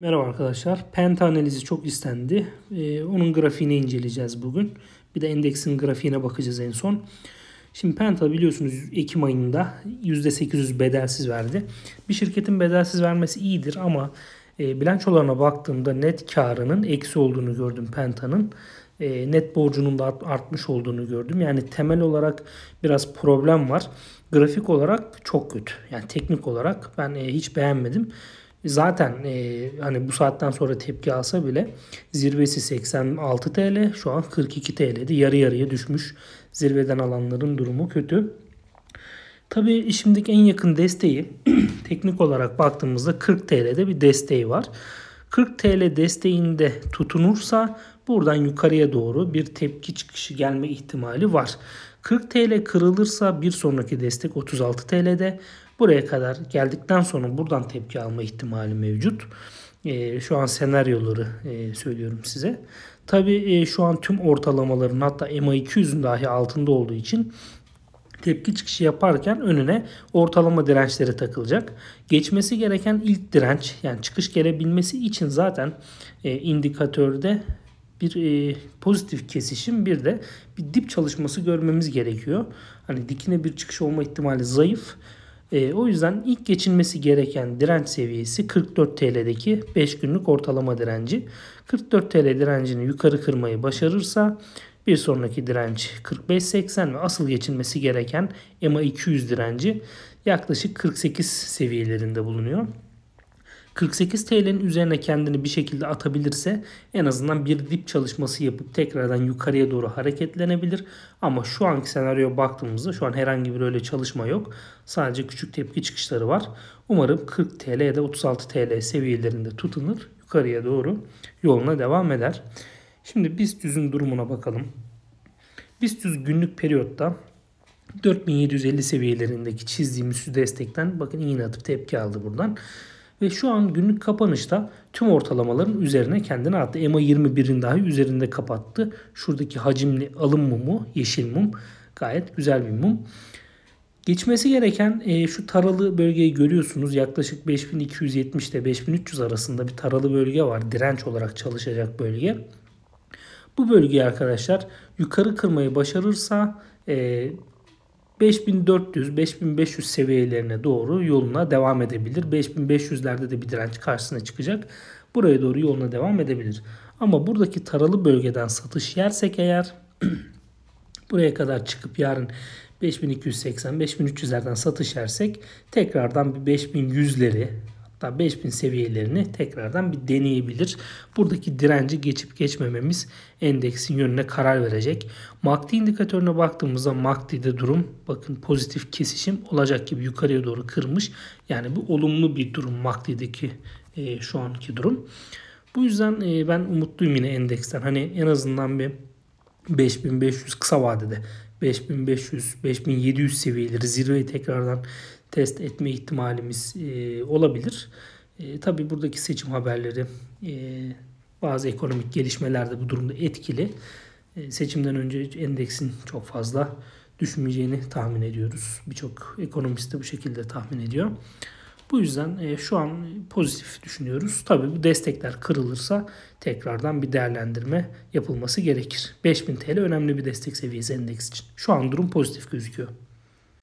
Merhaba arkadaşlar. Penta analizi çok istendi. Ee, onun grafiğini inceleyeceğiz bugün. Bir de endeksin grafiğine bakacağız en son. Şimdi Penta biliyorsunuz Ekim ayında %800 bedelsiz verdi. Bir şirketin bedelsiz vermesi iyidir ama e, bilançolarına baktığımda net karının eksi olduğunu gördüm Penta'nın. E, net borcunun da artmış olduğunu gördüm. Yani temel olarak biraz problem var. Grafik olarak çok kötü. Yani teknik olarak ben e, hiç beğenmedim. Zaten e, hani bu saatten sonra tepki alsa bile zirvesi 86 TL şu an 42 TL'di. Yarı yarıya düşmüş. Zirveden alanların durumu kötü. Tabii şimdiki en yakın desteği teknik olarak baktığımızda 40 TL'de bir desteği var. 40 TL desteğinde tutunursa buradan yukarıya doğru bir tepki çıkışı gelme ihtimali var. 40 TL kırılırsa bir sonraki destek 36 TL'de. Buraya kadar geldikten sonra buradan tepki alma ihtimali mevcut. E, şu an senaryoları e, söylüyorum size. Tabi e, şu an tüm ortalamaların hatta MA200'ün dahi altında olduğu için tepki çıkışı yaparken önüne ortalama dirençleri takılacak. Geçmesi gereken ilk direnç yani çıkış gelebilmesi için zaten e, indikatörde bir e, pozitif kesişim bir de bir dip çalışması görmemiz gerekiyor. Hani dikine bir çıkış olma ihtimali zayıf. E, o yüzden ilk geçilmesi gereken direnç seviyesi 44 TL'deki 5 günlük ortalama direnci. 44 TL direncini yukarı kırmayı başarırsa bir sonraki direnç 80 ve asıl geçilmesi gereken EMA 200 direnci yaklaşık 48 seviyelerinde bulunuyor. 48 TL'nin üzerine kendini bir şekilde atabilirse en azından bir dip çalışması yapıp tekrardan yukarıya doğru hareketlenebilir. Ama şu anki senaryo baktığımızda şu an herhangi bir öyle çalışma yok. Sadece küçük tepki çıkışları var. Umarım 40 TL ya da 36 TL seviyelerinde tutunur. Yukarıya doğru yoluna devam eder. Şimdi BIST 100'ün durumuna bakalım. BIST 100 günlük periyotta 4750 seviyelerindeki çizdiğimiz şu destekten bakın iğne atıp tepki aldı buradan. Ve şu an günlük kapanışta tüm ortalamaların üzerine kendini attı. EMA 21'in daha üzerinde kapattı. Şuradaki hacimli alım mumu, yeşil mum gayet güzel bir mum. Geçmesi gereken e, şu taralı bölgeyi görüyorsunuz. Yaklaşık 5270 ile 5300 arasında bir taralı bölge var. Direnç olarak çalışacak bölge. Bu bölgeyi arkadaşlar yukarı kırmayı başarırsa e, 5400-5500 seviyelerine doğru yoluna devam edebilir. 5500'lerde de bir direnç karşısına çıkacak. Buraya doğru yoluna devam edebilir. Ama buradaki taralı bölgeden satış yersek eğer buraya kadar çıkıp yarın 5280-5300'lerden satış yersek tekrardan bir 5100'leri hatta 5000 seviyelerini tekrardan bir deneyebilir. Buradaki direnci geçip geçmememiz endeksin yönüne karar verecek. MACD indikatörüne baktığımızda MACD'de durum bakın pozitif kesişim olacak gibi yukarıya doğru kırmış. Yani bu olumlu bir durum MACD'deki e, şu anki durum. Bu yüzden e, ben umutluyum yine endeksten. Hani en azından bir 5500 kısa vadede 5500-5700 seviyeleri zirveyi tekrardan test etme ihtimalimiz e, olabilir. E, tabii buradaki seçim haberleri e, bazı ekonomik gelişmelerde bu durumda etkili. E, seçimden önce endeksin çok fazla düşmeyeceğini tahmin ediyoruz. Birçok ekonomist de bu şekilde tahmin ediyor. Bu yüzden e, şu an pozitif düşünüyoruz. Tabii bu destekler kırılırsa tekrardan bir değerlendirme yapılması gerekir. 5000 TL önemli bir destek seviyesi endeks için. Şu an durum pozitif gözüküyor.